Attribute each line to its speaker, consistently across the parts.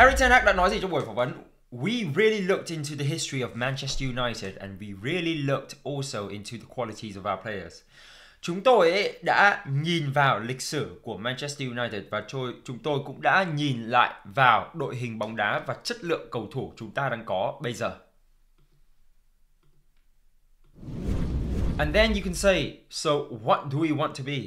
Speaker 1: Eric Ten Hag đã nói gì trong buổi phỏng vấn? We really looked into the history of Manchester United and we really looked also into the qualities of our players. Chúng tôi đã nhìn vào lịch sử của Manchester United và tôi, chúng tôi cũng đã nhìn lại vào đội hình bóng đá và chất lượng cầu thủ chúng ta đang có bây giờ. And then you can say, so what do we want to be?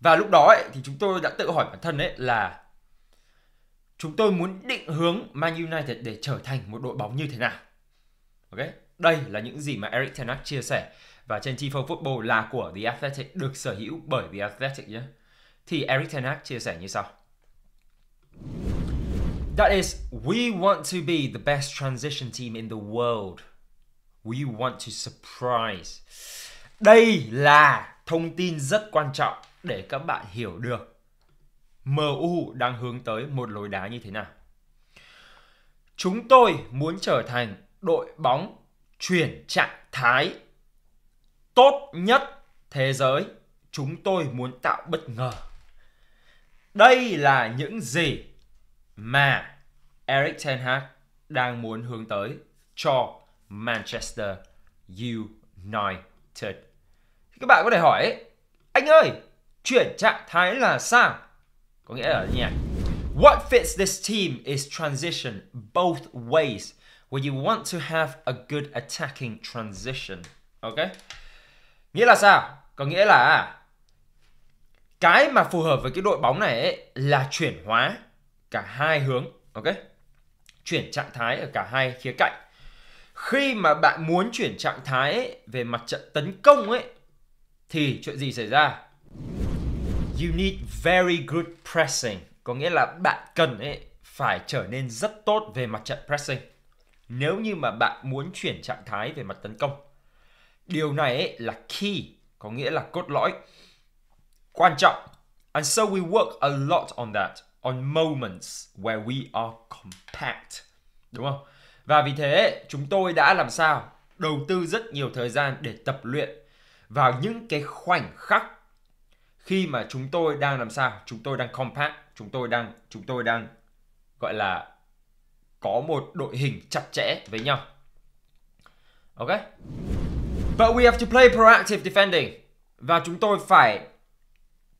Speaker 1: Và lúc đó ấy, thì chúng tôi đã tự hỏi bản thân ấy là chúng tôi muốn định hướng Man United để trở thành một đội bóng như thế nào. Ok, đây là những gì mà Eric Ten Hag chia sẻ và trên Tifo Football là của The Athletic được sở hữu bởi The Athletic nhé. Thì Eric Ten Hag chia sẻ như sau. That is, we want to be the best transition team in the world. We want to surprise. Đây là thông tin rất quan trọng để các bạn hiểu được MU đang hướng tới một lối đá như thế nào. Chúng tôi muốn trở thành đội bóng chuyển trạng thái tốt nhất thế giới. Chúng tôi muốn tạo bất ngờ. Đây là những gì mà Eric Ten Hag đang muốn hướng tới cho Manchester United. Các bạn có thể hỏi, anh ơi, chuyển trạng thái là sao? Có nghĩa là gì nhỉ? What fits this team is transition both ways. Where you want to have a good attacking transition. Ok? Nghĩa là sao? Có nghĩa là cái mà phù hợp với cái đội bóng này ấy là chuyển hóa cả hai hướng. Ok? Chuyển trạng thái ở cả hai khía cạnh. Khi mà bạn muốn chuyển trạng thái ấy, về mặt trận tấn công ấy thì chuyện gì xảy ra? You need very good pressing. Có nghĩa là bạn cần ấy phải trở nên rất tốt về mặt trận pressing. Nếu như mà bạn muốn chuyển trạng thái về mặt tấn công. Điều này ấy là key, có nghĩa là cốt lõi. Quan trọng. And so we work a lot on that, on moments where we are compact. Đúng không? Và vì thế chúng tôi đã làm sao? Đầu tư rất nhiều thời gian để tập luyện vào những cái khoảnh khắc khi mà chúng tôi đang làm sao chúng tôi đang compact chúng tôi đang chúng tôi đang gọi là có một đội hình chặt chẽ với nhau ok but we have to play proactive defending và chúng tôi phải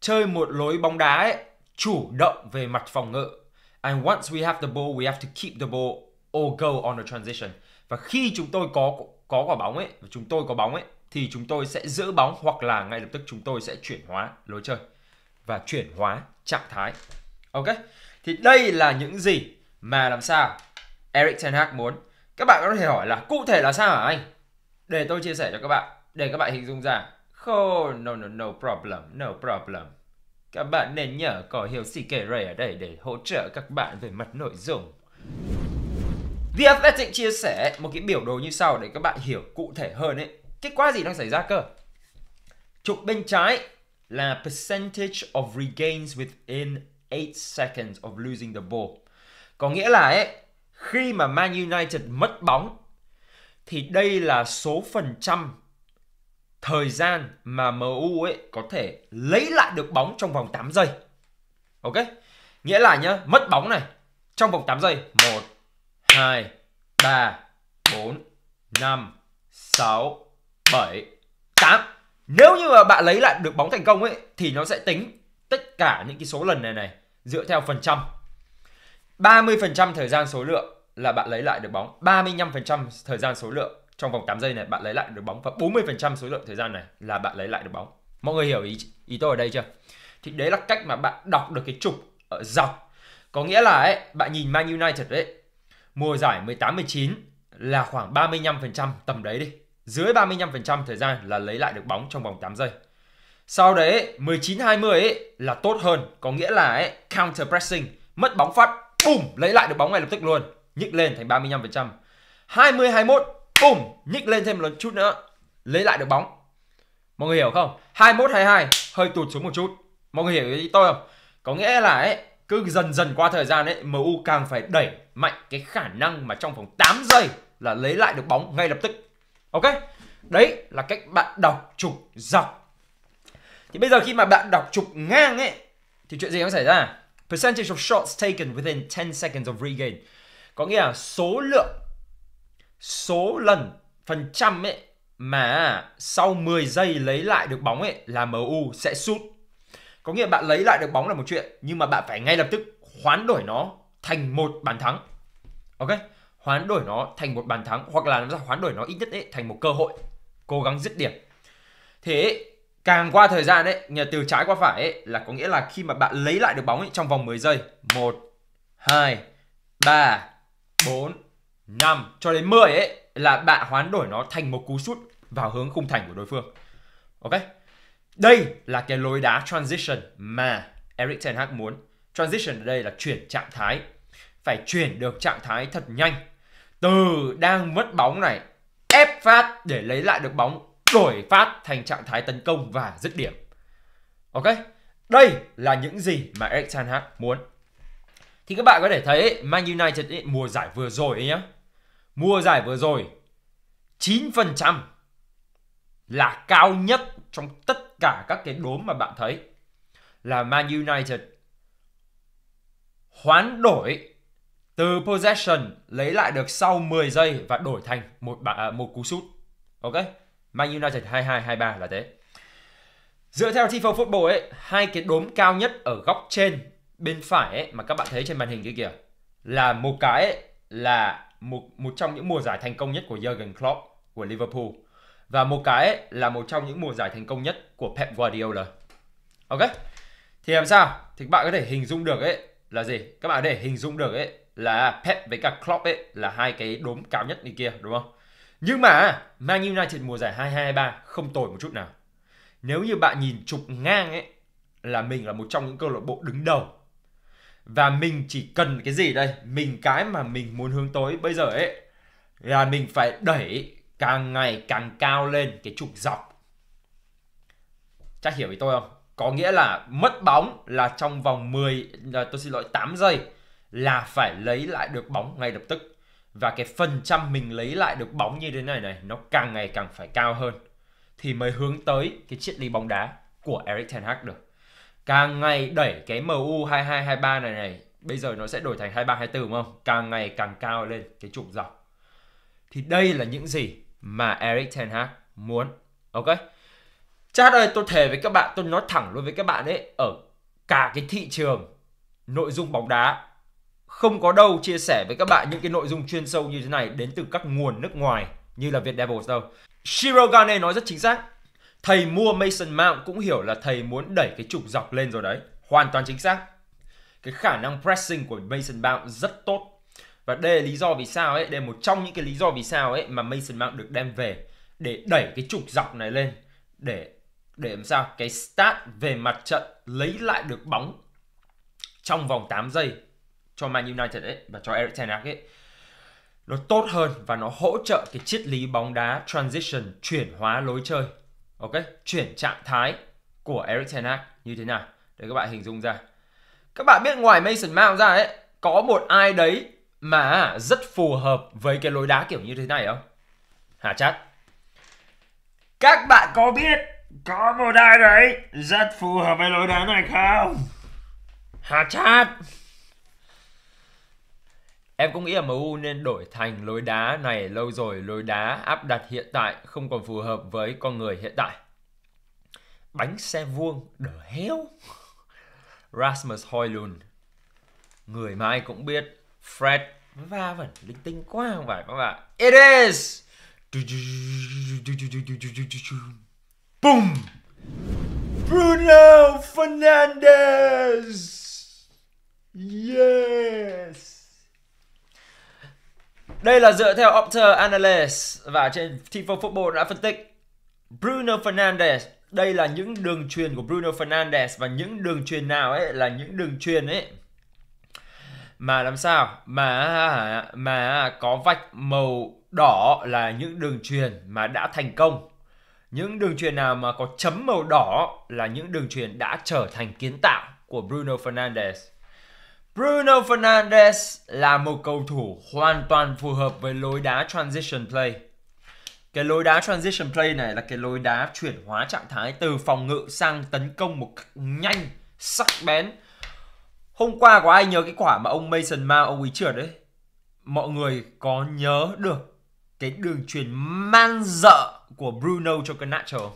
Speaker 1: chơi một lối bóng đá ấy, chủ động về mặt phòng ngự and once we have the ball we have to keep the ball or go on a transition và khi chúng tôi có có quả bóng ấy chúng tôi có bóng ấy thì chúng tôi sẽ giữ bóng hoặc là ngay lập tức chúng tôi sẽ chuyển hóa lối chơi và chuyển hóa trạng thái. Ok. Thì đây là những gì mà làm sao Eric Ten Hag muốn. Các bạn có thể hỏi là cụ thể là sao hả anh? Để tôi chia sẻ cho các bạn, để các bạn hình dung ra. Không, oh, no no no problem, no problem. Các bạn nên nhớ có hiểu sĩ kể rầy ở đây để hỗ trợ các bạn về mặt nội dung. The Athletic chia sẻ một cái biểu đồ như sau để các bạn hiểu cụ thể hơn ấy cái quá gì đang xảy ra cơ trục bên trái là percentage of regains within 8 seconds of losing the ball có nghĩa là ấy khi mà Man United mất bóng thì đây là số phần trăm thời gian mà MU ấy có thể lấy lại được bóng trong vòng 8 giây. Ok? Nghĩa là nhá, mất bóng này trong vòng 8 giây 1 2 3 4 5 6 7, 8. Nếu như mà bạn lấy lại được bóng thành công ấy thì nó sẽ tính tất cả những cái số lần này này dựa theo phần trăm. 30% thời gian số lượng là bạn lấy lại được bóng, 35% thời gian số lượng trong vòng 8 giây này bạn lấy lại được bóng và 40% số lượng thời gian này là bạn lấy lại được bóng. Mọi người hiểu ý ý tôi ở đây chưa? Thì đấy là cách mà bạn đọc được cái trục ở dọc. Có nghĩa là ấy, bạn nhìn Man United đấy, mùa giải 18 19 là khoảng 35% tầm đấy đi dưới 35% thời gian là lấy lại được bóng trong vòng 8 giây. Sau đấy 19 20 ấy là tốt hơn, có nghĩa là ấy, counter pressing, mất bóng phát, bùm, lấy lại được bóng ngay lập tức luôn, nhích lên thành 35%. 20 21, bùm, nhích lên thêm một chút nữa, lấy lại được bóng. Mọi người hiểu không? 21 22 hơi tụt xuống một chút. Mọi người hiểu ý tôi không? Có nghĩa là ấy, cứ dần dần qua thời gian ấy, MU càng phải đẩy mạnh cái khả năng mà trong vòng 8 giây là lấy lại được bóng ngay lập tức ok đấy là cách bạn đọc trục dọc thì bây giờ khi mà bạn đọc trục ngang ấy thì chuyện gì nó xảy ra percentage of shots taken within 10 seconds of regain có nghĩa là số lượng số lần phần trăm ấy mà sau 10 giây lấy lại được bóng ấy là MU sẽ sút. Có nghĩa là bạn lấy lại được bóng là một chuyện nhưng mà bạn phải ngay lập tức hoán đổi nó thành một bàn thắng. Ok? hoán đổi nó thành một bàn thắng hoặc là hoán đổi nó ít nhất ấy thành một cơ hội cố gắng dứt điểm thế càng qua thời gian ấy nhờ từ trái qua phải ấy là có nghĩa là khi mà bạn lấy lại được bóng ấy, trong vòng 10 giây 1 2 3 4 5 cho đến 10 ấy là bạn hoán đổi nó thành một cú sút vào hướng khung thành của đối phương. Ok. Đây là cái lối đá transition mà Eric Ten Hag muốn. Transition ở đây là chuyển trạng thái. Phải chuyển được trạng thái thật nhanh từ đang mất bóng này ép phát để lấy lại được bóng đổi phát thành trạng thái tấn công và dứt điểm ok đây là những gì mà Erik Ten Hag muốn thì các bạn có thể thấy Man United ấy, mùa giải vừa rồi ấy nhá mùa giải vừa rồi 9% là cao nhất trong tất cả các cái đốm mà bạn thấy là Man United hoán đổi từ possession lấy lại được sau 10 giây và đổi thành một à, một cú sút. Ok. Man United 22 23 là thế. Dựa theo Tifo Football ấy, hai cái đốm cao nhất ở góc trên bên phải ấy, mà các bạn thấy trên màn hình kia kìa là một cái ấy, là một một trong những mùa giải thành công nhất của Jurgen Klopp của Liverpool và một cái ấy, là một trong những mùa giải thành công nhất của Pep Guardiola. Ok? Thì làm sao? Thì các bạn có thể hình dung được ấy là gì? Các bạn có thể hình dung được ấy là Pep với cả Klopp ấy là hai cái đốm cao nhất đi kia đúng không? Nhưng mà Man United mùa giải 2223 không tồi một chút nào. Nếu như bạn nhìn trục ngang ấy là mình là một trong những câu lạc bộ đứng đầu. Và mình chỉ cần cái gì đây? Mình cái mà mình muốn hướng tới bây giờ ấy là mình phải đẩy càng ngày càng cao lên cái trục dọc. Chắc hiểu ý tôi không? Có nghĩa là mất bóng là trong vòng 10 tôi xin lỗi 8 giây là phải lấy lại được bóng ngay lập tức và cái phần trăm mình lấy lại được bóng như thế này này nó càng ngày càng phải cao hơn thì mới hướng tới cái triết lý bóng đá của Eric Ten Hag được. Càng ngày đẩy cái MU 2223 này này, bây giờ nó sẽ đổi thành 2324 đúng không? Càng ngày càng cao lên cái trục dọc. Thì đây là những gì mà Eric Ten Hag muốn. Ok? Chát ơi, tôi thề với các bạn, tôi nói thẳng luôn với các bạn ấy, ở cả cái thị trường nội dung bóng đá không có đâu chia sẻ với các bạn những cái nội dung chuyên sâu như thế này đến từ các nguồn nước ngoài như là Việt Devils đâu. Shirogane nói rất chính xác. Thầy mua Mason Mount cũng hiểu là thầy muốn đẩy cái trục dọc lên rồi đấy. Hoàn toàn chính xác. Cái khả năng pressing của Mason Mount rất tốt. Và đây là lý do vì sao ấy, đây là một trong những cái lý do vì sao ấy mà Mason Mount được đem về để đẩy cái trục dọc này lên để để làm sao cái start về mặt trận lấy lại được bóng trong vòng 8 giây cho Man United ấy và cho eric Ten Hag ấy nó tốt hơn và nó hỗ trợ cái triết lý bóng đá transition chuyển hóa lối chơi ok chuyển trạng thái của eric Ten Hag như thế nào để các bạn hình dung ra các bạn biết ngoài Mason Mount ra ấy có một ai đấy mà rất phù hợp với cái lối đá kiểu như thế này không hả chắc các bạn có biết có một ai đấy rất phù hợp với lối đá này không hả chat Em cũng nghĩ là MU nên đổi thành lối đá này lâu rồi, lối đá áp đặt hiện tại không còn phù hợp với con người hiện tại. Bánh xe vuông, đỡ héo. Rasmus Hoylund, người mà ai cũng biết, Fred, va vẩn linh tinh quá không phải các bạn. It is! Boom! Bruno Fernandes! Yes! Đây là dựa theo Opta Analyst và trên Tifo Football đã phân tích Bruno Fernandes đây là những đường truyền của Bruno Fernandes và những đường truyền nào ấy là những đường truyền ấy mà làm sao mà mà có vạch màu đỏ là những đường truyền mà đã thành công những đường truyền nào mà có chấm màu đỏ là những đường truyền đã trở thành kiến tạo của Bruno Fernandes Bruno Fernandes là một cầu thủ hoàn toàn phù hợp với lối đá transition play. Cái lối đá transition play này là cái lối đá chuyển hóa trạng thái từ phòng ngự sang tấn công một cách nhanh, sắc bén. Hôm qua có ai nhớ cái quả mà ông Mason Mount ông ấy trượt đấy? Mọi người có nhớ được cái đường truyền man dợ của Bruno cho Garnacho không?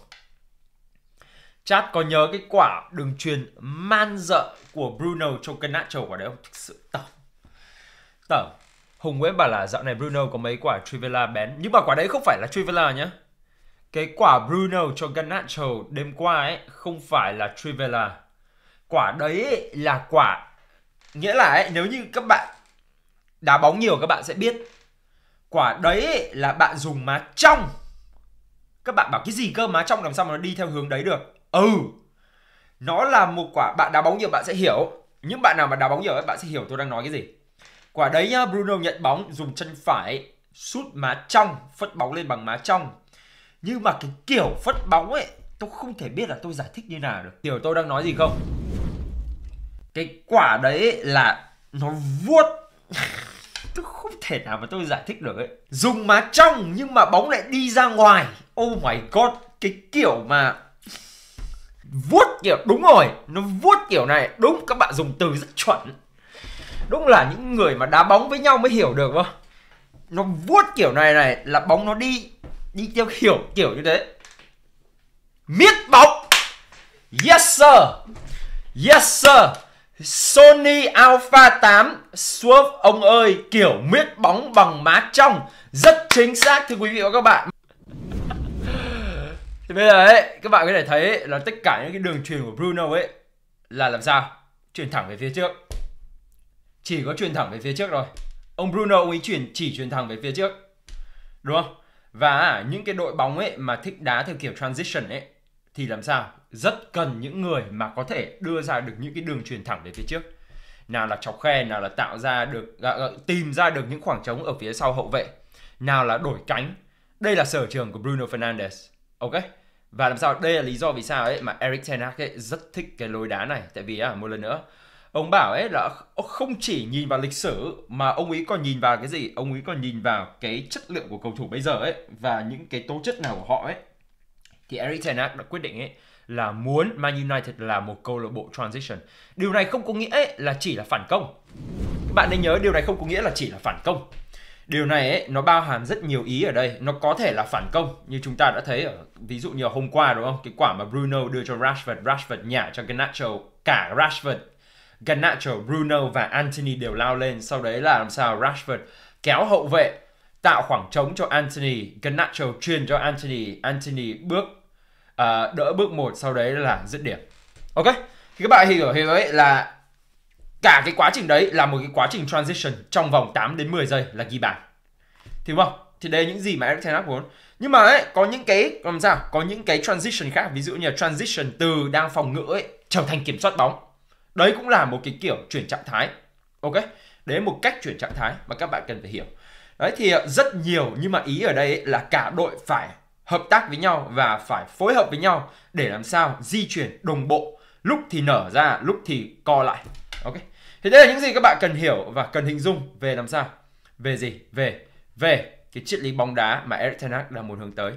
Speaker 1: Chat có nhớ cái quả đường truyền man dợ của Bruno cho cân nát quả đấy không? Thực sự tởm. Tởm. Hùng Nguyễn bảo là dạo này Bruno có mấy quả Trivella bén. Nhưng mà quả đấy không phải là Trivella nhá. Cái quả Bruno cho Garnacho đêm qua ấy không phải là Trivella. Quả đấy là quả nghĩa là ấy, nếu như các bạn đá bóng nhiều các bạn sẽ biết quả đấy là bạn dùng má trong các bạn bảo cái gì cơ má trong làm sao mà nó đi theo hướng đấy được ừ nó là một quả bạn đá bóng nhiều bạn sẽ hiểu những bạn nào mà đá bóng nhiều ấy, bạn sẽ hiểu tôi đang nói cái gì quả đấy nhá Bruno nhận bóng dùng chân phải sút má trong phất bóng lên bằng má trong nhưng mà cái kiểu phất bóng ấy tôi không thể biết là tôi giải thích như nào được hiểu tôi đang nói gì không cái quả đấy là nó vuốt tôi không thể nào mà tôi giải thích được ấy dùng má trong nhưng mà bóng lại đi ra ngoài oh my god cái kiểu mà vuốt kiểu đúng rồi nó vuốt kiểu này đúng các bạn dùng từ rất chuẩn đúng là những người mà đá bóng với nhau mới hiểu được không nó vuốt kiểu này này là bóng nó đi đi theo hiểu kiểu như thế miết bóng yes sir yes sir Sony Alpha 8 Swerve ông ơi kiểu miết bóng bằng má trong rất chính xác thưa quý vị và các bạn thì bây giờ ấy các bạn có thể thấy là tất cả những cái đường truyền của Bruno ấy là làm sao truyền thẳng về phía trước chỉ có truyền thẳng về phía trước rồi ông Bruno ấy chuyển chỉ truyền thẳng về phía trước đúng không và những cái đội bóng ấy mà thích đá theo kiểu transition ấy thì làm sao rất cần những người mà có thể đưa ra được những cái đường truyền thẳng về phía trước nào là chọc khe nào là tạo ra được à, à, tìm ra được những khoảng trống ở phía sau hậu vệ nào là đổi cánh đây là sở trường của Bruno Fernandes ok và làm sao đây là lý do vì sao ấy mà Eric Ten Hag ấy rất thích cái lối đá này tại vì à, một lần nữa ông bảo ấy là không chỉ nhìn vào lịch sử mà ông ấy còn nhìn vào cái gì ông ấy còn nhìn vào cái chất lượng của cầu thủ bây giờ ấy và những cái tố chất nào của họ ấy thì Eric Ten Hag đã quyết định ấy là muốn Man United là một câu lạc bộ transition điều này không có nghĩa ấy là chỉ là phản công bạn nên nhớ điều này không có nghĩa là chỉ là phản công điều này ấy, nó bao hàm rất nhiều ý ở đây nó có thể là phản công như chúng ta đã thấy ở ví dụ như hôm qua đúng không cái quả mà Bruno đưa cho Rashford Rashford nhả cho Garnacho cả Rashford Garnacho Bruno và Anthony đều lao lên sau đấy là làm sao Rashford kéo hậu vệ tạo khoảng trống cho Anthony Garnacho truyền cho Anthony Anthony bước uh, đỡ bước một sau đấy là dứt điểm ok thì các bạn hiểu hiểu ấy là Cả cái quá trình đấy là một cái quá trình transition trong vòng 8 đến 10 giây là ghi bàn. Thì không? Vâng, thì đây là những gì mà Eric Ten Hag muốn. Nhưng mà ấy, có những cái làm sao? Có những cái transition khác, ví dụ như là transition từ đang phòng ngự ấy trở thành kiểm soát bóng. Đấy cũng là một cái kiểu chuyển trạng thái. Ok? Đấy một cách chuyển trạng thái mà các bạn cần phải hiểu. Đấy thì ờ, rất nhiều nhưng mà ý ở đây ấy, là cả đội phải hợp tác với nhau và phải phối hợp với nhau để làm sao di chuyển đồng bộ, lúc thì nở ra, lúc thì co lại ok thì đây là những gì các bạn cần hiểu và cần hình dung về làm sao về gì về về cái triết lý bóng đá mà Erik Ten Hag đang muốn hướng tới